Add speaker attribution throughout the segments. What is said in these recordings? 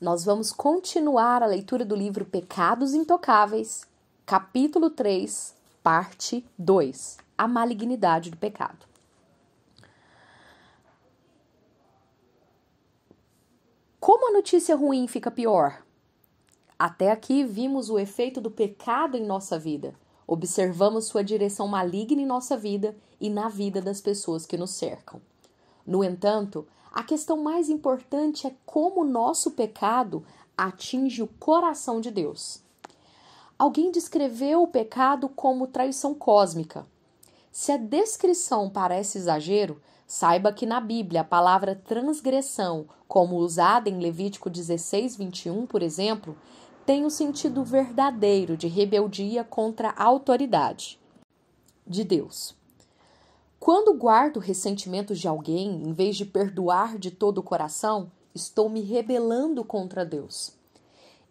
Speaker 1: nós vamos continuar a leitura do livro Pecados Intocáveis, capítulo 3, parte 2 A Malignidade do Pecado. Como a notícia ruim fica pior? Até aqui vimos o efeito do pecado em nossa vida. Observamos sua direção maligna em nossa vida e na vida das pessoas que nos cercam. No entanto, a questão mais importante é como o nosso pecado atinge o coração de Deus. Alguém descreveu o pecado como traição cósmica. Se a descrição parece exagero, saiba que na Bíblia a palavra transgressão, como usada em Levítico 16, 21, por exemplo, tem o sentido verdadeiro de rebeldia contra a autoridade de Deus. Quando guardo ressentimentos de alguém, em vez de perdoar de todo o coração, estou me rebelando contra Deus.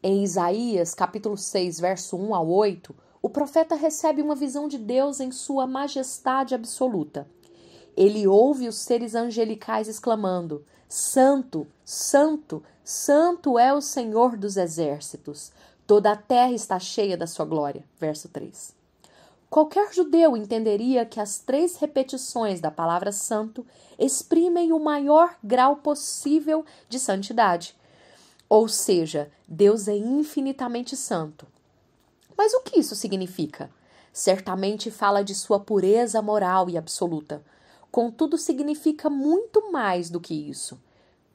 Speaker 1: Em Isaías, capítulo 6, verso 1 a 8, o profeta recebe uma visão de Deus em sua majestade absoluta. Ele ouve os seres angelicais exclamando: Santo, Santo, Santo é o Senhor dos exércitos. Toda a terra está cheia da sua glória. Verso 3. Qualquer judeu entenderia que as três repetições da palavra santo exprimem o maior grau possível de santidade. Ou seja, Deus é infinitamente santo. Mas o que isso significa? Certamente fala de sua pureza moral e absoluta. Contudo, significa muito mais do que isso.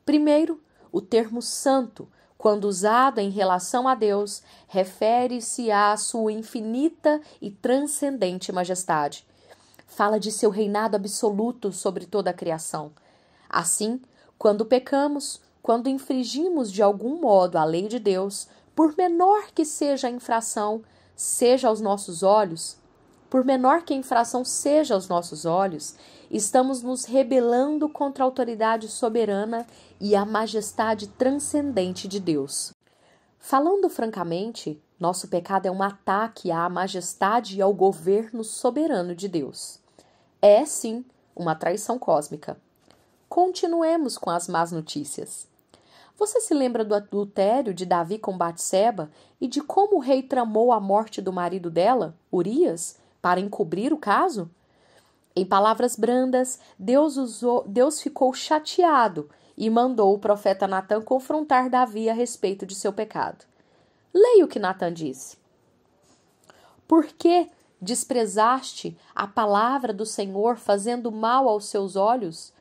Speaker 1: Primeiro, o termo santo quando usado em relação a Deus, refere-se à sua infinita e transcendente majestade. Fala de seu reinado absoluto sobre toda a criação. Assim, quando pecamos, quando infringimos de algum modo a lei de Deus, por menor que seja a infração, seja aos nossos olhos por menor que a infração seja aos nossos olhos, estamos nos rebelando contra a autoridade soberana e a majestade transcendente de Deus. Falando francamente, nosso pecado é um ataque à majestade e ao governo soberano de Deus. É, sim, uma traição cósmica. Continuemos com as más notícias. Você se lembra do adultério de Davi com Batseba e de como o rei tramou a morte do marido dela, Urias, para encobrir o caso? Em palavras brandas, Deus, usou, Deus ficou chateado e mandou o profeta Natan confrontar Davi a respeito de seu pecado. Leia o que Natan disse. Por que desprezaste a palavra do Senhor, fazendo mal aos seus olhos?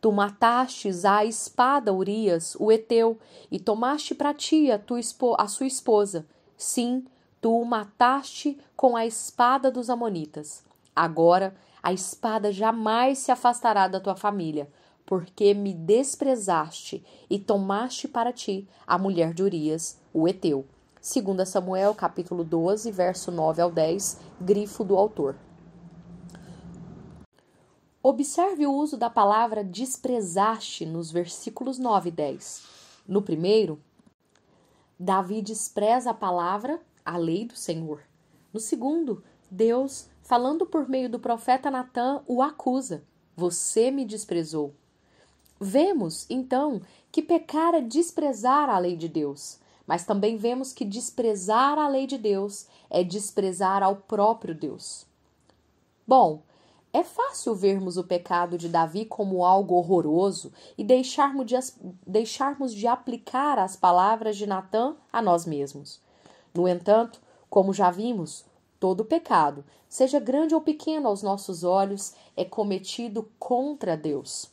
Speaker 1: Tu matastes a espada Urias, o Eteu, e tomaste para ti a, tua, a sua esposa. Sim, Tu o mataste com a espada dos Amonitas. Agora a espada jamais se afastará da tua família, porque me desprezaste e tomaste para ti a mulher de Urias, o Eteu. 2 Samuel, capítulo 12, verso 9 ao 10, grifo do autor. Observe o uso da palavra desprezaste nos versículos 9 e 10. No primeiro, Davi despreza a palavra a lei do Senhor. No segundo, Deus, falando por meio do profeta Natã, o acusa: Você me desprezou. Vemos, então, que pecar é desprezar a lei de Deus, mas também vemos que desprezar a lei de Deus é desprezar ao próprio Deus. Bom, é fácil vermos o pecado de Davi como algo horroroso e deixarmos de, deixarmos de aplicar as palavras de Natã a nós mesmos. No entanto, como já vimos, todo pecado, seja grande ou pequeno aos nossos olhos, é cometido contra Deus.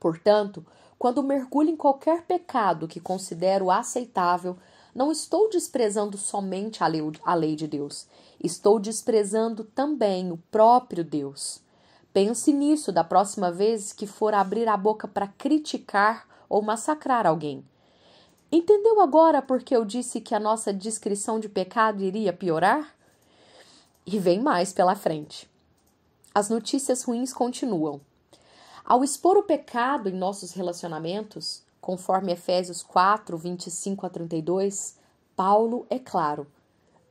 Speaker 1: Portanto, quando mergulho em qualquer pecado que considero aceitável, não estou desprezando somente a lei, a lei de Deus, estou desprezando também o próprio Deus. Pense nisso da próxima vez que for abrir a boca para criticar ou massacrar alguém. Entendeu agora porque eu disse que a nossa descrição de pecado iria piorar? E vem mais pela frente. As notícias ruins continuam. Ao expor o pecado em nossos relacionamentos, conforme Efésios 4, 25 a 32, Paulo é claro: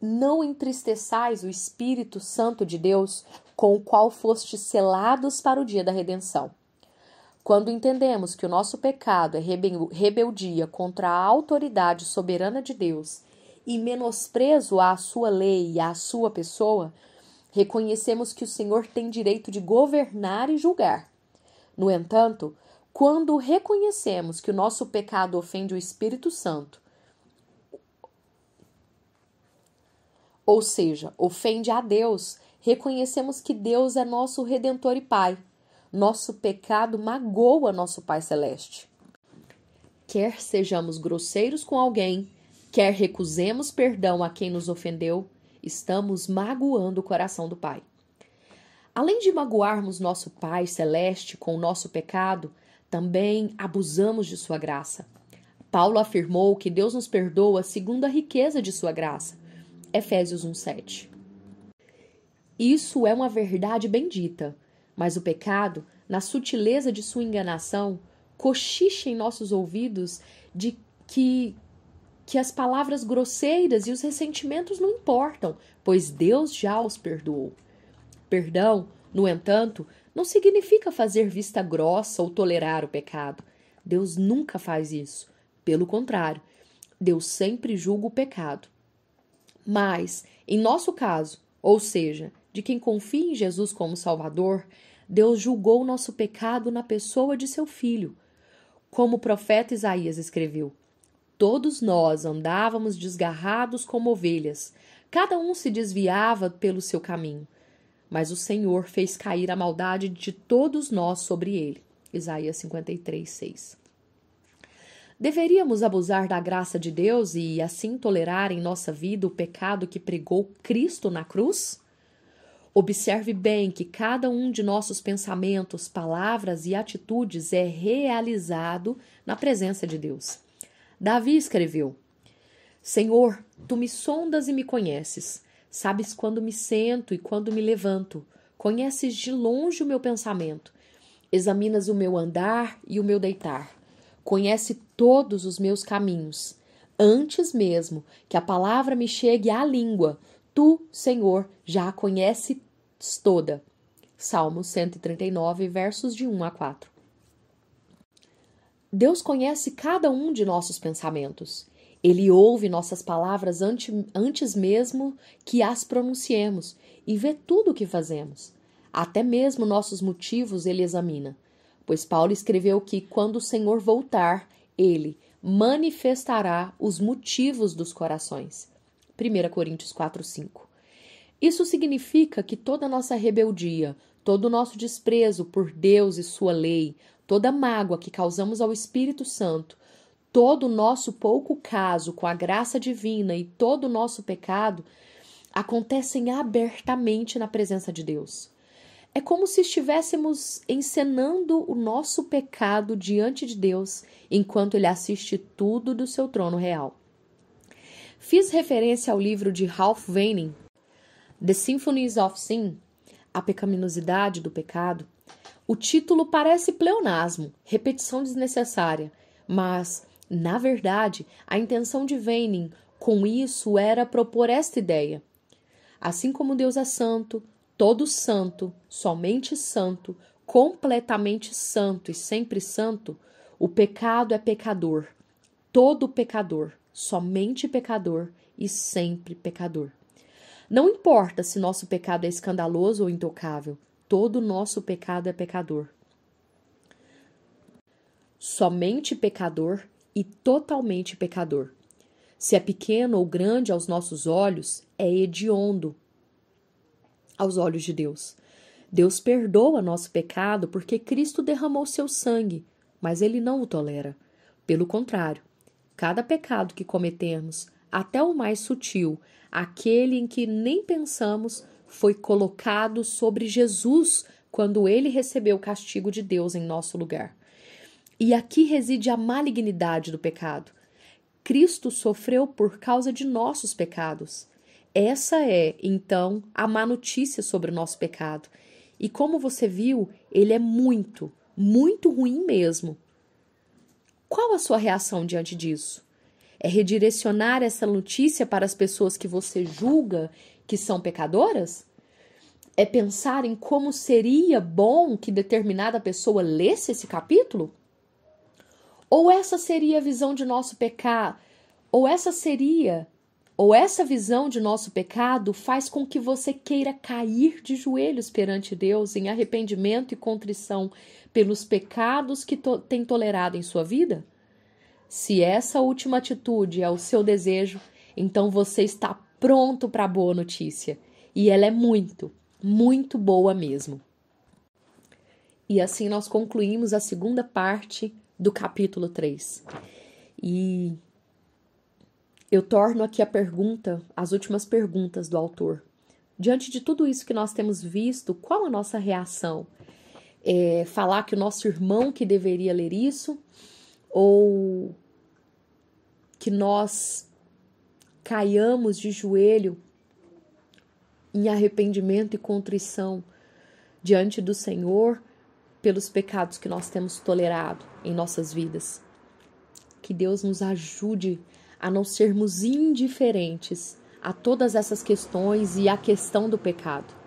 Speaker 1: Não entristeçais o Espírito Santo de Deus, com o qual fostes selados para o dia da redenção. Quando entendemos que o nosso pecado é rebeldia contra a autoridade soberana de Deus e menosprezo à sua lei e à sua pessoa, reconhecemos que o Senhor tem direito de governar e julgar. No entanto, quando reconhecemos que o nosso pecado ofende o Espírito Santo, ou seja, ofende a Deus, reconhecemos que Deus é nosso redentor e Pai nosso pecado magoa nosso Pai Celeste. Quer sejamos grosseiros com alguém, quer recusemos perdão a quem nos ofendeu, estamos magoando o coração do Pai. Além de magoarmos nosso Pai Celeste com o nosso pecado, também abusamos de Sua graça. Paulo afirmou que Deus nos perdoa segundo a riqueza de Sua graça. Efésios 1,7. Isso é uma verdade bendita, mas o pecado, na sutileza de sua enganação, cochicha em nossos ouvidos de que que as palavras grosseiras e os ressentimentos não importam, pois Deus já os perdoou. Perdão, no entanto, não significa fazer vista grossa ou tolerar o pecado. Deus nunca faz isso. Pelo contrário, Deus sempre julga o pecado. Mas, em nosso caso, ou seja, de quem confia em Jesus como Salvador, Deus julgou o nosso pecado na pessoa de seu filho. Como o profeta Isaías escreveu: Todos nós andávamos desgarrados como ovelhas, cada um se desviava pelo seu caminho. Mas o Senhor fez cair a maldade de todos nós sobre ele. Isaías 53, 6. Deveríamos abusar da graça de Deus e assim tolerar em nossa vida o pecado que pregou Cristo na cruz? Observe bem que cada um de nossos pensamentos, palavras e atitudes é realizado na presença de Deus. Davi escreveu: Senhor, tu me sondas e me conheces. Sabes quando me sento e quando me levanto. Conheces de longe o meu pensamento. Examinas o meu andar e o meu deitar. Conhece todos os meus caminhos. Antes mesmo que a palavra me chegue à língua, tu, Senhor, já a conheces toda. Salmo 139, versos de 1 a 4. Deus conhece cada um de nossos pensamentos. Ele ouve nossas palavras antes mesmo que as pronunciemos e vê tudo o que fazemos. Até mesmo nossos motivos ele examina. Pois Paulo escreveu que quando o Senhor voltar, ele manifestará os motivos dos corações. 1 Coríntios 4, 5. Isso significa que toda nossa rebeldia, todo o nosso desprezo por Deus e sua lei, toda mágoa que causamos ao Espírito Santo, todo o nosso pouco caso com a graça divina e todo o nosso pecado acontecem abertamente na presença de Deus. É como se estivéssemos encenando o nosso pecado diante de Deus enquanto ele assiste tudo do seu trono real. Fiz referência ao livro de Ralph Weining, The Symphonies of Sin, A Pecaminosidade do Pecado. O título parece pleonasmo, repetição desnecessária, mas, na verdade, a intenção de Weining com isso era propor esta ideia. Assim como Deus é santo, todo santo, somente santo, completamente santo e sempre santo, o pecado é pecador, todo pecador somente pecador e sempre pecador. Não importa se nosso pecado é escandaloso ou intocável, todo nosso pecado é pecador. Somente pecador e totalmente pecador. Se é pequeno ou grande aos nossos olhos, é hediondo aos olhos de Deus. Deus perdoa nosso pecado porque Cristo derramou seu sangue, mas ele não o tolera. Pelo contrário, Cada pecado que cometemos, até o mais sutil, aquele em que nem pensamos, foi colocado sobre Jesus quando ele recebeu o castigo de Deus em nosso lugar. E aqui reside a malignidade do pecado. Cristo sofreu por causa de nossos pecados. Essa é, então, a má notícia sobre o nosso pecado. E como você viu, ele é muito, muito ruim mesmo. Qual a sua reação diante disso? É redirecionar essa notícia para as pessoas que você julga que são pecadoras? É pensar em como seria bom que determinada pessoa lesse esse capítulo? Ou essa seria a visão de nosso pecado? Ou essa seria ou essa visão de nosso pecado faz com que você queira cair de joelhos perante Deus em arrependimento e contrição pelos pecados que to tem tolerado em sua vida? Se essa última atitude é o seu desejo, então você está pronto para a boa notícia. E ela é muito, muito boa mesmo. E assim nós concluímos a segunda parte do capítulo 3. E eu torno aqui a pergunta, as últimas perguntas do autor. Diante de tudo isso que nós temos visto, qual a nossa reação? É, falar que o nosso irmão que deveria ler isso ou que nós caiamos de joelho em arrependimento e contrição diante do Senhor pelos pecados que nós temos tolerado em nossas vidas. Que Deus nos ajude a não sermos indiferentes a todas essas questões e à questão do pecado.